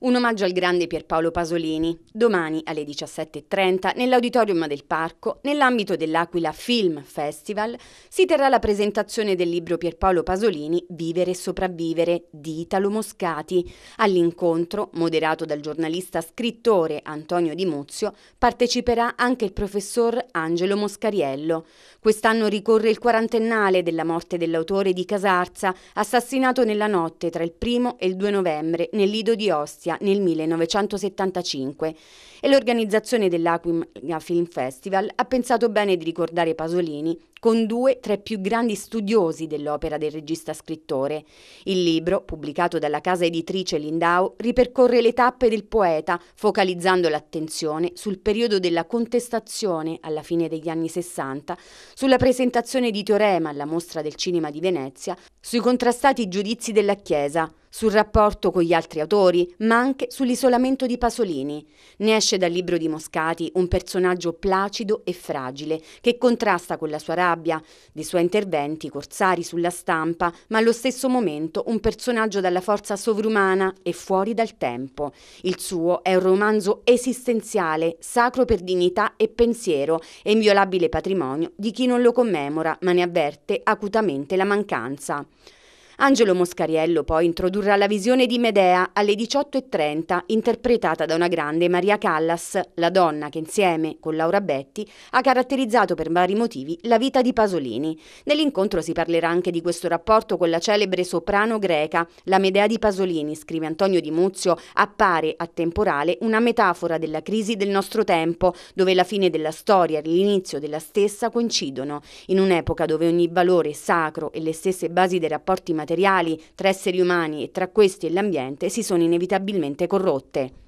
Un omaggio al grande Pierpaolo Pasolini, domani alle 17.30 nell'auditorium del Parco, nell'ambito dell'Aquila Film Festival, si terrà la presentazione del libro Pierpaolo Pasolini Vivere e sopravvivere di Italo Moscati. All'incontro, moderato dal giornalista scrittore Antonio Di Muzio, parteciperà anche il professor Angelo Moscariello. Quest'anno ricorre il quarantennale della morte dell'autore di Casarza, assassinato nella notte tra il 1 e il 2 novembre nel Lido di Ostia Venezia nel 1975 e l'organizzazione dell'Aquila Film Festival ha pensato bene di ricordare Pasolini con due tra i più grandi studiosi dell'opera del regista scrittore. Il libro, pubblicato dalla casa editrice Lindau, ripercorre le tappe del poeta, focalizzando l'attenzione sul periodo della contestazione alla fine degli anni 60, sulla presentazione di Teorema alla mostra del cinema di Venezia, sui contrastati giudizi della Chiesa, sul rapporto con gli altri autori, ma anche sull'isolamento di Pasolini. Ne esce dal libro di Moscati un personaggio placido e fragile, che contrasta con la sua rabbia, dei suoi interventi corsari sulla stampa, ma allo stesso momento un personaggio dalla forza sovrumana e fuori dal tempo. Il suo è un romanzo esistenziale, sacro per dignità e pensiero, e inviolabile patrimonio di chi non lo commemora, ma ne avverte acutamente la mancanza. Angelo Moscariello poi introdurrà la visione di Medea alle 18.30, interpretata da una grande Maria Callas, la donna che insieme con Laura Betti ha caratterizzato per vari motivi la vita di Pasolini. Nell'incontro si parlerà anche di questo rapporto con la celebre soprano greca. La Medea di Pasolini, scrive Antonio Di Muzio, appare a temporale una metafora della crisi del nostro tempo, dove la fine della storia e l'inizio della stessa coincidono, in un'epoca dove ogni valore sacro e le stesse basi dei rapporti materiali materiali tra esseri umani e tra questi e l'ambiente si sono inevitabilmente corrotte.